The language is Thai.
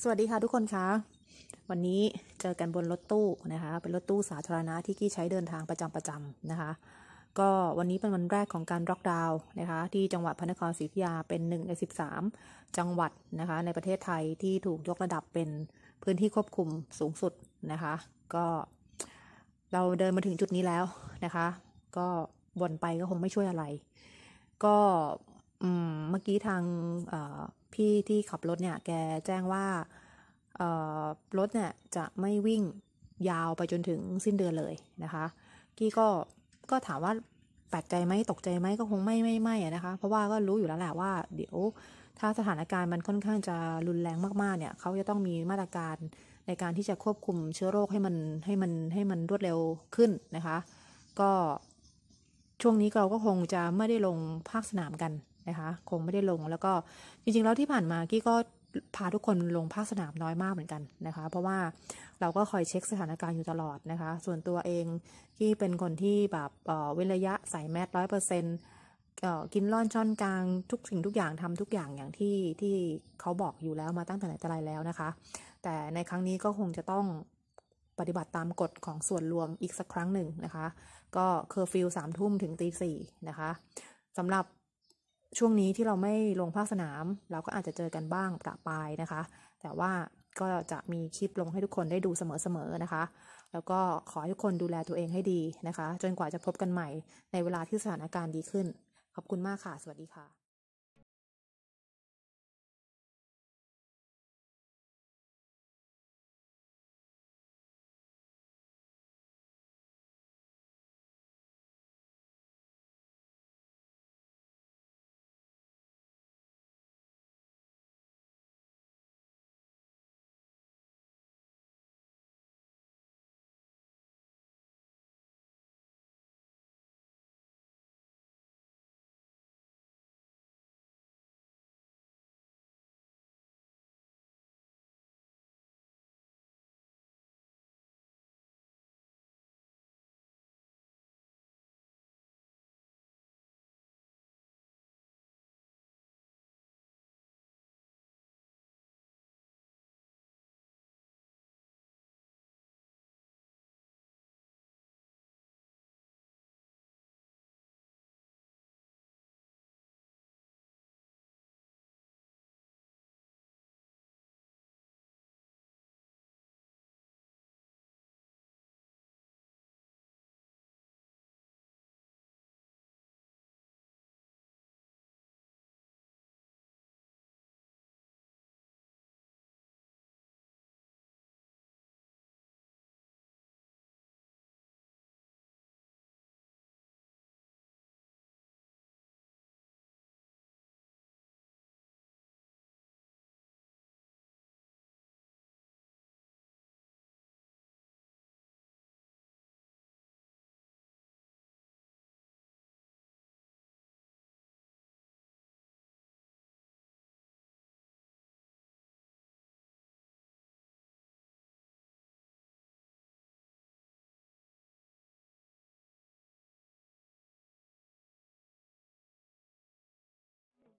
สวัสดีค่ะทุกคนคะวันนี้เจอกันบนรถตู้นะคะเป็นรถตู้สาธารณะที่กี้ใช้เดินทางประจำประจำนะคะ ก็วันนี้เป็นวันแรกของการล็อกดาวน์นะคะที่จังหวัดพระนครศรีอยุธยาเป็นหนึ่งใน13 จังหวัดนะคะในประเทศไทยที่ถูกยกระดับเป็นพื้นที่ควบคุมสูงสุดนะคะ ก็เราเดินมาถึงจุดนี้แล้วนะคะ ก็บ่นไปก็คงไม่ช่วยอะไร ก็อืมเมื่อกี้ทางพี่ที่ขับรถเนี่ยแกแจ้งว่ารถเนี่ยจะไม่วิ่งยาวไปจนถึงสิ้นเดือนเลยนะคะกี้ก็ก็ถามว่าแปลกใจไหมตกใจไหมก็คงไม่ไม่ไม่นะคะเพราะว่าก็รู้อยู่แล้วแหละว่าเดี๋ยวถ้าสถานการณ์มันค่อนข้างจะรุนแรงมากๆเนี่ยเขาจะต้องมีมาตรการในการที่จะควบคุมเชื้อโรคให้มันให้มันให้มันรวดเร็วขึ้นนะคะ ก็ช่วงนี้เราก็คงจะไม่ได้ลงภาคสนามกันนะคะคงไม่ได้ลงแล้วก็จริงๆแล้วที่ผ่านมา กี้ก็พาทุกคนลงภาคสนามน้อยมากเหมือนกันนะคะ เพราะว่าเราก็คอยเช็คสถานการณ์อยู่ตลอดนะคะ ส่วนตัวเองที่เป็นคนที่แบบเว้นระยะใส่แมสร้อยเปอร์เซ็นต์กินล่อนช่อนกลางทุกสิ่งทุกอย่างทำทุกอย่างอย่างที่ที่เขาบอกอยู่แล้วมาตั้งแต่ไหนแต่ไรแล้วนะคะ แต่ในครั้งนี้ก็คงจะต้องปฏิบัติตามกฎของส่วนรวมอีกสักครั้งหนึ่งนะคะ ก็เคอร์ฟิวสามทุ่มถึงตีสี่นะคะสำหรับช่วงนี้ที่เราไม่ลงภาคสนาม เราก็อาจจะเจอกันบ้างกะปายนะคะ แต่ว่าก็จะมีคลิปลงให้ทุกคนได้ดูเสมอๆนะคะ แล้วก็ขอให้ทุกคนดูแลตัวเองให้ดีนะคะ จนกว่าจะพบกันใหม่ในเวลาที่สถานการณ์ดีขึ้น ขอบคุณมากค่ะ สวัสดีค่ะ